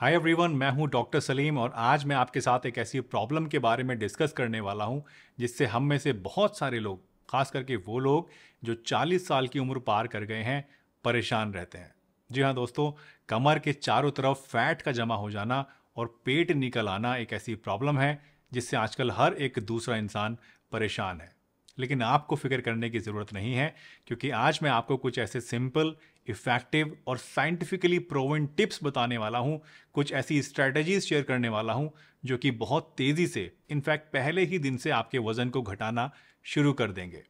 hi everyone मैं हूं doctor Salim और आज मैं आपके साथ एक ऐसी प्रॉब्लम के बारे में डिस्कस करने वाला हूं जिससे हम में से बहुत सारे लोग खास करके वो लोग जो 40 साल की उम्र पार कर गए हैं परेशान रहते हैं जी हाँ दोस्तों कमर के चारों तरफ फैट का जमा हो जाना और पेट निकल आना एक ऐसी प्रॉब्लम है जिससे आजकल हर एक दूसरा इंसान परेशान है लेकिन आपको फिक्र करने की ज़रूरत नहीं है क्योंकि आज मैं आपको कुछ ऐसे सिंपल इफ़ेक्टिव और साइंटिफिकली प्रोवन टिप्स बताने वाला हूँ कुछ ऐसी स्ट्रैटेजीज शेयर करने वाला हूँ जो कि बहुत तेज़ी से इनफैक्ट पहले ही दिन से आपके वज़न को घटाना शुरू कर देंगे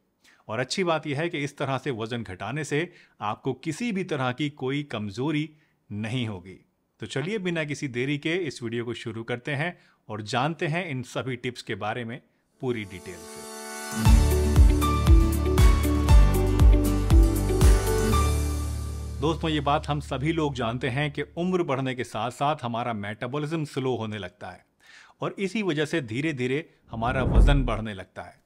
और अच्छी बात यह है कि इस तरह से वज़न घटाने से आपको किसी भी तरह की कोई कमज़ोरी नहीं होगी तो चलिए बिना किसी देरी के इस वीडियो को शुरू करते हैं और जानते हैं इन सभी टिप्स के बारे में पूरी डिटेल से दोस्तों ये बात हम सभी लोग जानते हैं कि उम्र बढ़ने के साथ साथ हमारा मेटाबॉलिज्म स्लो होने लगता है और इसी वजह से धीरे धीरे हमारा वज़न बढ़ने लगता है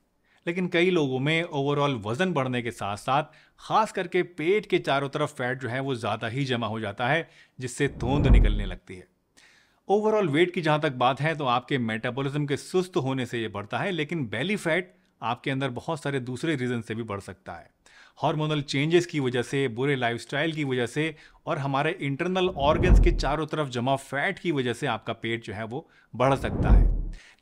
लेकिन कई लोगों में ओवरऑल वज़न बढ़ने के साथ साथ ख़ास करके पेट के चारों तरफ फैट जो है वो ज़्यादा ही जमा हो जाता है जिससे धोंद निकलने लगती है ओवरऑल वेट की जहाँ तक बात है तो आपके मेटाबॉलिज्म के सुस्त होने से ये बढ़ता है लेकिन बेली फैट आपके अंदर बहुत सारे दूसरे रीज़न से भी बढ़ सकता है हार्मोनल चेंजेस की वजह से बुरे लाइफस्टाइल की वजह से और हमारे इंटरनल ऑर्गन्स के चारों तरफ जमा फैट की वजह से आपका पेट जो है वो बढ़ सकता है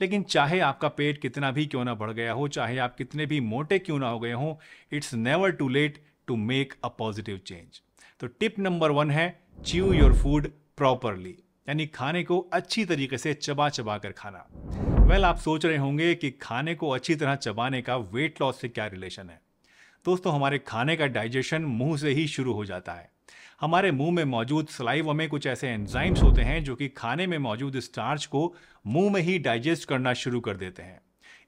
लेकिन चाहे आपका पेट कितना भी क्यों ना बढ़ गया हो चाहे आप कितने भी मोटे क्यों ना हो गए हों it's never too late to make a positive change तो टिप नंबर वन है च्यू योर फूड प्रॉपरली यानी खाने को अच्छी तरीके से चबा चबा कर खाना वेल well, आप सोच रहे होंगे कि खाने को अच्छी तरह चबाने का वेट लॉस से क्या रिलेशन है दोस्तों हमारे खाने का डाइजेशन मुंह से ही शुरू हो जाता है हमारे मुंह में मौजूद सलाइवा में कुछ ऐसे एंजाइम्स होते हैं जो कि खाने में मौजूद स्टार्च को मुंह में ही डाइजेस्ट करना शुरू कर देते हैं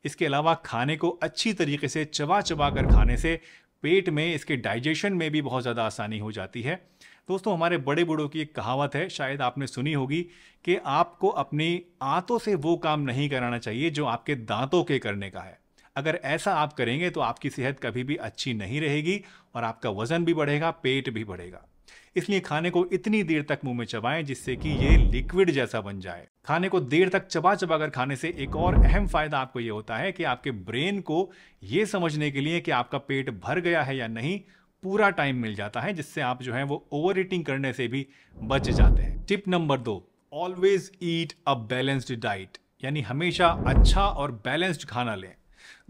इसके अलावा खाने को अच्छी तरीके से चबा चबा कर खाने से पेट में इसके डाइजेशन में भी बहुत ज़्यादा आसानी हो जाती है दोस्तों हमारे बड़े बूढ़ों की एक कहावत है शायद आपने सुनी होगी कि आपको अपनी आंतों से वो काम नहीं कराना चाहिए जो आपके दांतों के करने का है अगर ऐसा आप करेंगे तो आपकी सेहत कभी भी अच्छी नहीं रहेगी और आपका वजन भी बढ़ेगा पेट भी बढ़ेगा इसलिए खाने को इतनी देर तक मुंह में चबाएं जिससे कि ये लिक्विड जैसा बन जाए खाने को देर तक चबा चबा कर खाने से एक और अहम फायदा आपको ये होता है कि आपके ब्रेन को ये समझने के लिए कि आपका पेट भर गया है या नहीं पूरा टाइम मिल जाता है जिससे आप जो है वो ओवर ईटिंग करने से भी बच जाते हैं टिप नंबर दो always eat a balanced diet यानी हमेशा अच्छा और बैलेंस्ड खाना लें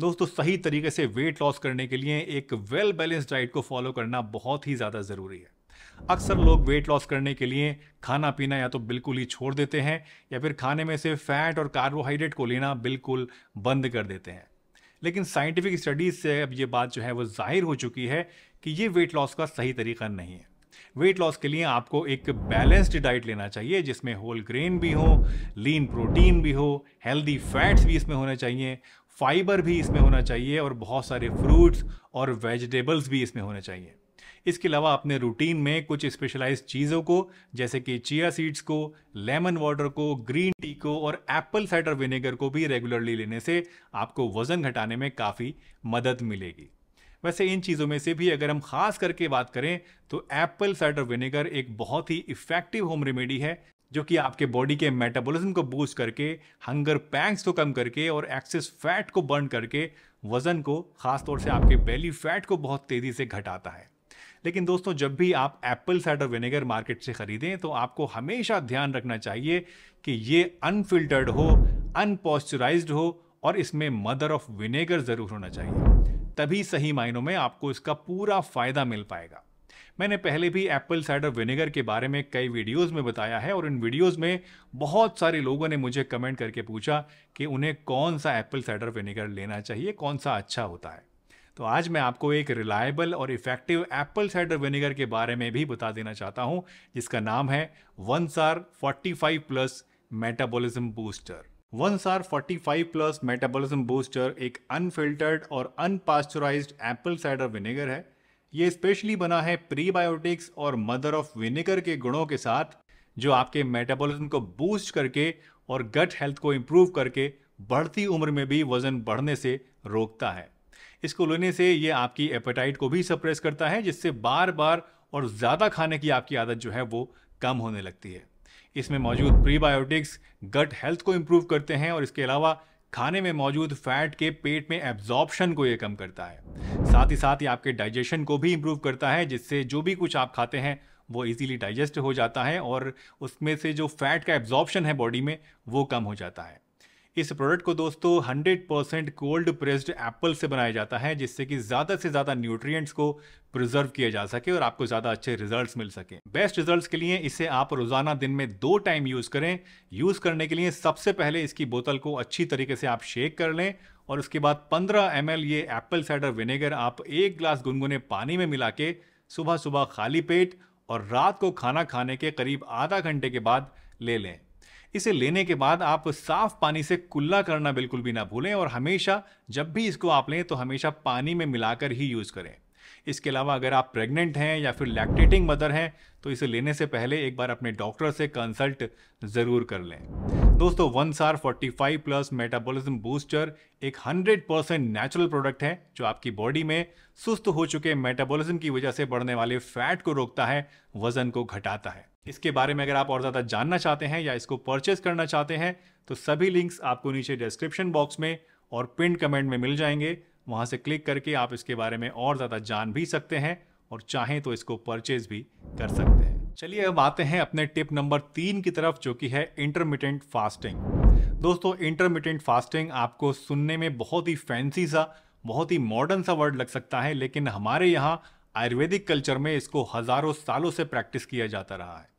दोस्तों सही तरीके से वेट लॉस करने के लिए एक वेल बैलेंस डाइट को फॉलो करना बहुत ही ज़्यादा ज़रूरी है अक्सर लोग वेट लॉस करने के लिए खाना पीना या तो बिल्कुल ही छोड़ देते हैं या फिर खाने में से फैट और कार्बोहाइड्रेट को लेना बिल्कुल बंद कर देते हैं लेकिन साइंटिफिक स्टडीज़ से अब ये बात जो है वो जाहिर हो चुकी है कि ये वेट लॉस का सही तरीका नहीं है वेट लॉस के लिए आपको एक बैलेंस्ड डाइट लेना चाहिए जिसमें होल ग्रेन भी हो लीन प्रोटीन भी हो हेल्दी फैट्स भी इसमें होने चाहिए फाइबर भी इसमें होना चाहिए और बहुत सारे फ्रूट्स और वेजिटेबल्स भी इसमें होने चाहिए इसके अलावा अपने रूटीन में कुछ स्पेशलाइज चीज़ों को जैसे कि चिया सीड्स को लेमन वाटर को ग्रीन टी को और एप्पल साइडर विनेगर को भी रेगुलरली लेने से आपको वज़न घटाने में काफ़ी मदद मिलेगी वैसे इन चीज़ों में से भी अगर हम खास करके बात करें तो एप्पल साइडर विनेगर एक बहुत ही इफ़ेक्टिव होम रेमेडी है जो कि आपके बॉडी के मेटाबॉलिज्म को बूस्ट करके हंगर पैंग्स को कम करके और एक्सेस फैट को बर्न करके वज़न को ख़ासतौर से आपके बेली फैट को बहुत तेज़ी से घटाता है लेकिन दोस्तों जब भी आप एप्पल साइडर विनेगर मार्केट से ख़रीदें तो आपको हमेशा ध्यान रखना चाहिए कि ये अनफिल्टर्ड हो अनपॉस्चराइज हो और इसमें मदर ऑफ विनेगर ज़रूर होना चाहिए तभी सही मायनों में आपको इसका पूरा फ़ायदा मिल पाएगा मैंने पहले भी एप्पल साइडर विनेगर के बारे में कई वीडियोस में बताया है और इन वीडियोस में बहुत सारे लोगों ने मुझे कमेंट करके पूछा कि उन्हें कौन सा एप्पल साइडर विनेगर लेना चाहिए कौन सा अच्छा होता है तो आज मैं आपको एक रिलायबल और इफेक्टिव एप्पल साइडर विनेगर के बारे में भी बता देना चाहता हूँ जिसका नाम है वन सार forty five plus metabolism booster one सार forty five plus metabolism booster एक अनफिल्टर्ड और अनपास्चराइज्ड एप्पल साइडर विनेगर है ये स्पेशली बना है प्रीबायोटिक्स और मदर ऑफ विनेगर के गुणों के साथ जो आपके मेटाबॉलिज्म को बूस्ट करके और गट हेल्थ को इम्प्रूव करके बढ़ती उम्र में भी वजन बढ़ने से रोकता है इसको लेने से ये आपकी एपेटाइट को भी सप्रेस करता है जिससे बार बार और ज़्यादा खाने की आपकी आदत जो है वो कम होने लगती है इसमें मौजूद प्रीबायोटिक्स गट हेल्थ को इम्प्रूव करते हैं और इसके अलावा खाने में मौजूद फैट के पेट में एब्जॉर्प्शन को ये कम करता है साथ ही साथ ये आपके डाइजेशन को भी इम्प्रूव करता है जिससे जो भी कुछ आप खाते हैं वो इजीली डाइजेस्ट हो जाता है और उसमें से जो फैट का एब्जॉर्प्शन है बॉडी में वो कम हो जाता है इस प्रोडक्ट को दोस्तों 100 परसेंट कोल्ड प्रेस्ड एप्पल से बनाया जाता है जिससे कि ज़्यादा से ज़्यादा न्यूट्रिएंट्स को प्रिजर्व किया जा सके और आपको ज़्यादा अच्छे रिजल्ट्स मिल सके बेस्ट रिजल्ट्स के लिए इसे आप रोज़ाना दिन में दो टाइम यूज़ करें यूज़ करने के लिए सबसे पहले इसकी बोतल को अच्छी तरीके से आप शेक कर लें और उसके बाद 15 एम ये एप्पल साइडर विनेगर आप एक ग्लास गुनगुने पानी में मिला के सुबह सुबह खाली पेट और रात को खाना खाने के करीब आधा घंटे के बाद ले लें इसे लेने के बाद आप साफ पानी से कुल्ला करना बिल्कुल भी ना भूलें और हमेशा जब भी इसको आप लें तो हमेशा पानी में मिलाकर ही यूज़ करें इसके अलावा अगर आप प्रेग्नेंट हैं या फिर लैक्टेटिंग मदर हैं तो इसे लेने से पहले एक बार अपने डॉक्टर से कंसल्ट ज़रूर कर लें दोस्तों वन सार forty five plus metabolism booster एक हंड्रेड परसेंट नेचुरल प्रोडक्ट है जो आपकी बॉडी में सुस्त हो चुके मेटाबॉलिज्म की वजह से बढ़ने वाले फैट को रोकता है वजन को घटाता है इसके बारे में अगर आप और ज़्यादा जानना चाहते हैं या इसको परचेज करना चाहते हैं तो सभी लिंक्स आपको नीचे डिस्क्रिप्शन बॉक्स में और पिन कमेंट में मिल जाएंगे वहाँ से क्लिक करके आप इसके बारे में और ज़्यादा जान भी सकते हैं और चाहें तो इसको परचेज भी कर सकते हैं चलिए अब आते हैं अपने टिप नंबर तीन की तरफ जो कि है इंटरमीडियंट फास्टिंग दोस्तों इंटरमीडियंट फास्टिंग आपको सुनने में बहुत ही फैंसी सा बहुत ही मॉडर्न सा वर्ड लग सकता है लेकिन हमारे यहाँ आयुर्वेदिक कल्चर में इसको हजारों सालों से प्रैक्टिस किया जाता रहा है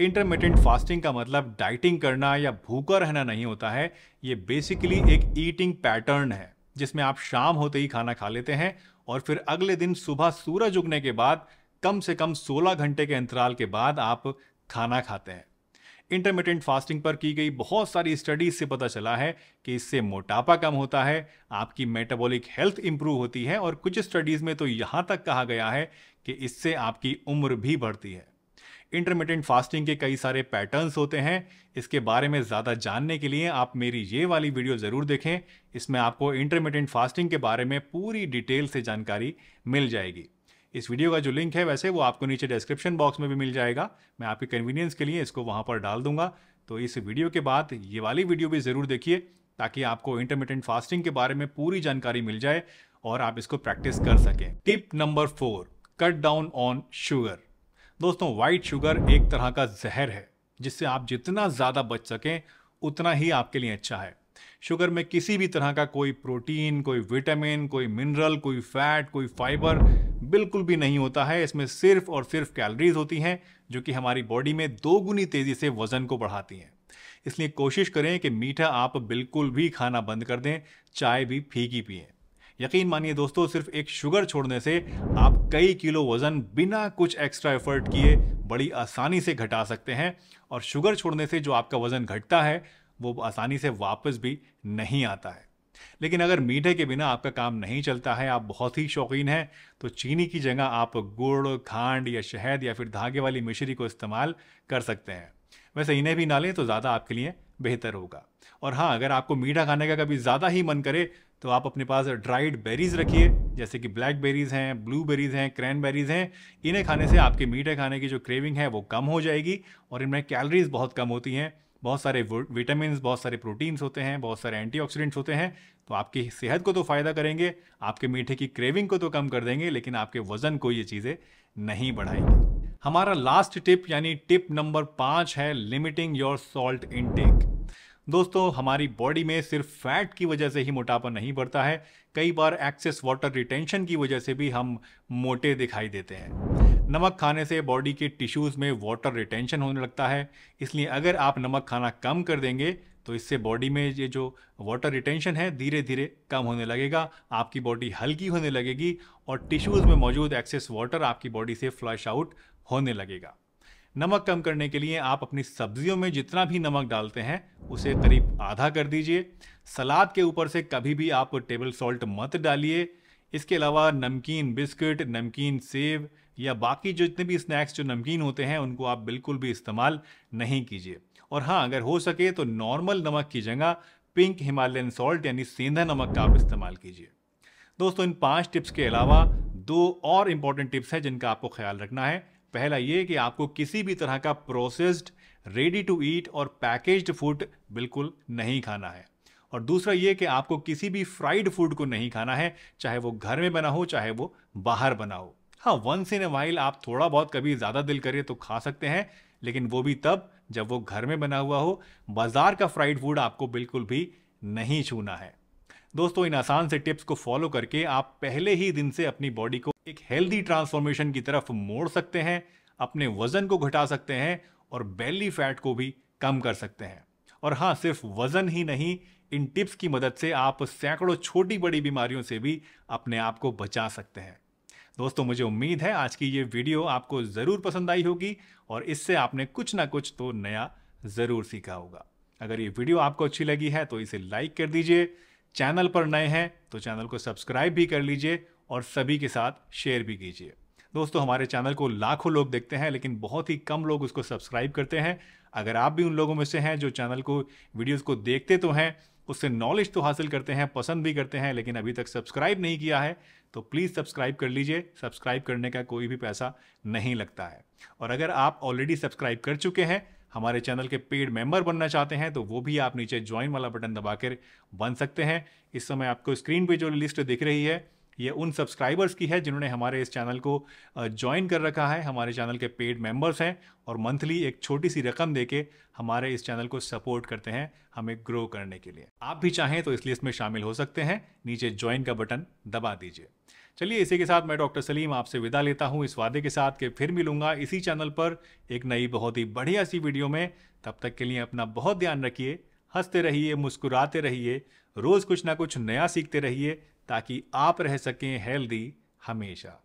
इंटरमीडियंट फास्टिंग का मतलब डाइटिंग करना या भूखा रहना नहीं होता है ये बेसिकली एक ईटिंग पैटर्न है जिसमें आप शाम होते ही खाना खा लेते हैं और फिर अगले दिन सुबह सूरज उगने के बाद कम से कम 16 घंटे के अंतराल के बाद आप खाना खाते हैं इंटरमीडियंट फास्टिंग पर की गई बहुत सारी स्टडीज से पता चला है कि इससे मोटापा कम होता है आपकी मेटाबॉलिक हेल्थ इंप्रूव होती है और कुछ स्टडीज में तो यहाँ तक कहा गया है कि इससे आपकी उम्र भी बढ़ती है इंटरमीडियंट फास्टिंग के कई सारे पैटर्न्स होते हैं इसके बारे में ज़्यादा जानने के लिए आप मेरी ये वाली वीडियो ज़रूर देखें इसमें आपको इंटरमीडियंट फास्टिंग के बारे में पूरी डिटेल से जानकारी मिल जाएगी इस वीडियो का जो लिंक है वैसे वो आपको नीचे डिस्क्रिप्शन बॉक्स में भी मिल जाएगा मैं आपकी कन्वीनियंस के लिए इसको वहाँ पर डाल दूंगा तो इस वीडियो के बाद ये वाली वीडियो भी ज़रूर देखिए ताकि आपको इंटरमीडियंट फास्टिंग के बारे में पूरी जानकारी मिल जाए और आप इसको प्रैक्टिस कर सकें tip number four cut down on sugar दोस्तों वाइट शुगर एक तरह का जहर है जिससे आप जितना ज़्यादा बच सकें उतना ही आपके लिए अच्छा है शुगर में किसी भी तरह का कोई प्रोटीन कोई विटामिन कोई मिनरल कोई फैट कोई फाइबर बिल्कुल भी नहीं होता है इसमें सिर्फ और सिर्फ कैलोरीज होती हैं जो कि हमारी बॉडी में दो गुनी तेज़ी से वज़न को बढ़ाती हैं इसलिए कोशिश करें कि मीठा आप बिल्कुल भी खाना बंद कर दें चाय भी फीकी पिएं यकीन मानिए दोस्तों सिर्फ एक शुगर छोड़ने से आप कई किलो वजन बिना कुछ एक्स्ट्रा एफर्ट किए बड़ी आसानी से घटा सकते हैं और शुगर छोड़ने से जो आपका वजन घटता है वो आसानी से वापस भी नहीं आता है लेकिन अगर मीठे के बिना आपका काम नहीं चलता है आप बहुत ही शौकीन हैं तो चीनी की जगह आप गुड़ खांड या शहद या फिर धागे वाली मिश्री को इस्तेमाल कर सकते हैं वैसे इन्हें भी ना लें तो ज़्यादा आपके लिए बेहतर होगा और हाँ अगर आपको मीठा खाने का कभी ज़्यादा ही मन करे तो आप अपने पास ड्राइड बेरीज रखिए जैसे कि ब्लैक बेरीज हैं ब्लू बेरीज हैं क्रैन बेरीज हैं इन्हें खाने से आपके मीठे खाने की जो क्रेविंग है वो कम हो जाएगी और इनमें कैलरीज बहुत कम होती हैं बहुत सारे विटामिन बहुत सारे प्रोटीन्स होते हैं बहुत सारे एंटीऑक्सीडेंट्स होते हैं तो आपकी सेहत को तो फ़ायदा करेंगे आपके मीठे की क्रेविंग को तो कम कर देंगे लेकिन आपके वज़न को ये चीज़ें नहीं बढ़ाएंगी हमारा लास्ट टिप यानी टिप नंबर पाँच है लिमिटिंग योर सॉल्ट इनटेक दोस्तों हमारी बॉडी में सिर्फ फैट की वजह से ही मोटापा नहीं बढ़ता है कई बार एक्सेस वाटर रिटेंशन की वजह से भी हम मोटे दिखाई देते हैं नमक खाने से बॉडी के टिश्यूज़ में वाटर रिटेंशन होने लगता है इसलिए अगर आप नमक खाना कम कर देंगे तो इससे बॉडी में ये जो वाटर रिटेंशन है धीरे धीरे कम होने लगेगा आपकी बॉडी हल्की होने लगेगी और टिश्यूज़ में मौजूद एक्सेस वाटर आपकी बॉडी से फ्लैश आउट होने लगेगा नमक कम करने के लिए आप अपनी सब्जियों में जितना भी नमक डालते हैं उसे करीब आधा कर दीजिए सलाद के ऊपर से कभी भी आप टेबल सॉल्ट मत डालिए इसके अलावा नमकीन बिस्किट नमकीन सेब या बाकी जो जितने भी स्नैक्स जो नमकीन होते हैं उनको आप बिल्कुल भी इस्तेमाल नहीं कीजिए और हाँ अगर हो सके तो नॉर्मल नमक की जगह पिंक हिमालयन सॉल्ट यानी सेंधा नमक का आप इस्तेमाल कीजिए दोस्तों इन पांच टिप्स के अलावा दो और इम्पॉर्टेंट टिप्स हैं जिनका आपको ख्याल रखना है पहला ये कि आपको किसी भी तरह का प्रोसेस्ड रेडी टू ईट और पैकेज्ड फूड बिल्कुल नहीं खाना है और दूसरा ये कि आपको किसी भी फ्राइड फूड को नहीं खाना है चाहे वो घर में बना हो चाहे वो बाहर बना हो हाँ वंस इन ए वाइल आप थोड़ा बहुत कभी ज़्यादा दिल करिए तो खा सकते हैं लेकिन वो भी तब जब वो घर में बना हुआ हो बाजार का फ्राइड फूड आपको बिल्कुल भी नहीं छूना है दोस्तों इन आसान से टिप्स को फॉलो करके आप पहले ही दिन से अपनी बॉडी को एक हेल्दी ट्रांसफॉर्मेशन की तरफ मोड़ सकते हैं अपने वजन को घटा सकते हैं और बेली फैट को भी कम कर सकते हैं और हाँ सिर्फ वजन ही नहीं इन टिप्स की मदद से आप सैकड़ों छोटी बड़ी बीमारियों से भी अपने आप को बचा सकते हैं दोस्तों मुझे उम्मीद है आज की ये वीडियो आपको ज़रूर पसंद आई होगी और इससे आपने कुछ ना कुछ तो नया ज़रूर सीखा होगा अगर ये वीडियो आपको अच्छी लगी है तो इसे लाइक कर दीजिए चैनल पर नए हैं तो चैनल को सब्सक्राइब भी कर लीजिए और सभी के साथ शेयर भी कीजिए दोस्तों हमारे चैनल को लाखों लोग देखते हैं लेकिन बहुत ही कम लोग उसको सब्सक्राइब करते हैं अगर आप भी उन लोगों में से हैं जो चैनल को वीडियोस को देखते तो हैं उससे नॉलेज तो हासिल करते हैं पसंद भी करते हैं लेकिन अभी तक सब्सक्राइब नहीं किया है तो प्लीज़ सब्सक्राइब कर लीजिए सब्सक्राइब करने का कोई भी पैसा नहीं लगता है और अगर आप ऑलरेडी सब्सक्राइब कर चुके हैं हमारे चैनल के पेड मेंबर बनना चाहते हैं तो वो भी आप नीचे ज्वाइन वाला बटन दबाकर बन सकते हैं इस समय आपको स्क्रीन पे जो लिस्ट दिख रही है ये उन सब्सक्राइबर्स की है जिन्होंने हमारे इस चैनल को ज्वाइन कर रखा है हमारे चैनल के पेड मेंबर्स हैं और मंथली एक छोटी सी रकम देके हमारे इस चैनल को सपोर्ट करते हैं हमें ग्रो करने के लिए आप भी चाहें तो इसलिए इसमें शामिल हो सकते हैं नीचे ज्वाइन का बटन दबा दीजिए चलिए इसी के साथ मैं डॉक्टर सलीम आपसे विदा लेता हूँ इस वादे के साथ कि फिर मिलूंगा इसी चैनल पर एक नई बहुत ही बढ़िया सी वीडियो में तब तक के लिए अपना बहुत ध्यान रखिए हंसते रहिए मुस्कुराते रहिए रोज़ कुछ ना कुछ नया सीखते रहिए ताकि आप रह सकें हेल्दी हमेशा